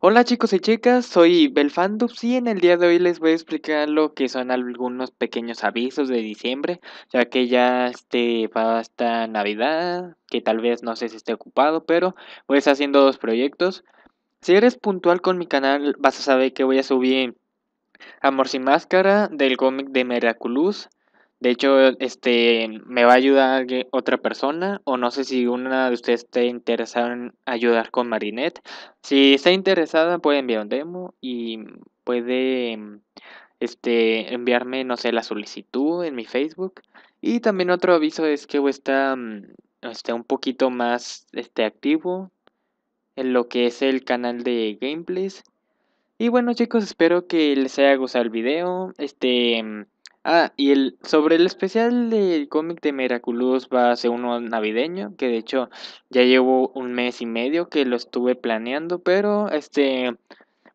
Hola chicos y chicas, soy Belfandups y en el día de hoy les voy a explicar lo que son algunos pequeños avisos de diciembre, ya que ya este va hasta Navidad, que tal vez no sé si esté ocupado, pero voy a estar haciendo dos proyectos. Si eres puntual con mi canal, vas a saber que voy a subir Amor sin máscara del cómic de Miraculous, de hecho, este me va a ayudar otra persona o no sé si una de ustedes esté interesada en ayudar con Marinette. Si está interesada puede enviar un demo y puede mm, este enviarme no sé la solicitud en mi Facebook y también otro aviso es que está mm, este, un poquito más este activo en lo que es el canal de gameplays. Y bueno, chicos, espero que les haya gustado el video. Este mm, Ah, y el, sobre el especial del cómic de Miraculous va a ser uno navideño, que de hecho ya llevo un mes y medio que lo estuve planeando, pero este,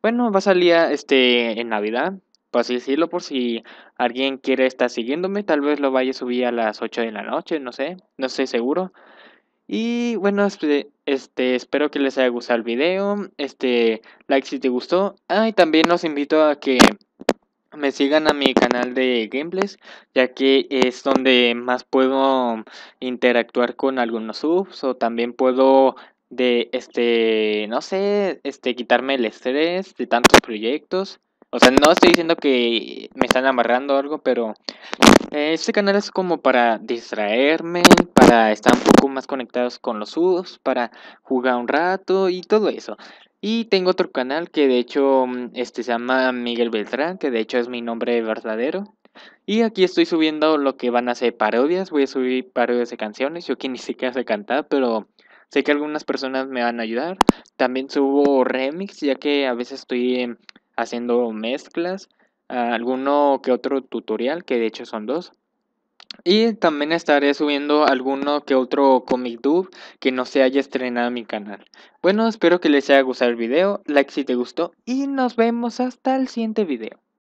bueno, va a salir este en Navidad, por así decirlo, por si alguien quiere estar siguiéndome, tal vez lo vaya a subir a las 8 de la noche, no sé, no estoy seguro. Y bueno, este, este, espero que les haya gustado el video, este, like si te gustó, ah, y también los invito a que me sigan a mi canal de gameplays, ya que es donde más puedo interactuar con algunos subs o también puedo de este, no sé, este quitarme el estrés de tantos proyectos. O sea, no estoy diciendo que me están amarrando algo, pero eh, este canal es como para distraerme, para estar un poco más conectados con los subs, para jugar un rato y todo eso. Y tengo otro canal que de hecho mm, este, se llama Miguel Beltrán, que de hecho es mi nombre verdadero. Y aquí estoy subiendo lo que van a ser parodias. Voy a subir parodias de canciones. Yo aquí ni siquiera sé cantar, pero sé que algunas personas me van a ayudar. También subo remix, ya que a veces estoy haciendo mezclas. Ah, alguno que otro tutorial, que de hecho son dos. Y también estaré subiendo alguno que otro comic dub que no se haya estrenado en mi canal. Bueno, espero que les haya gustado el video, like si te gustó y nos vemos hasta el siguiente video.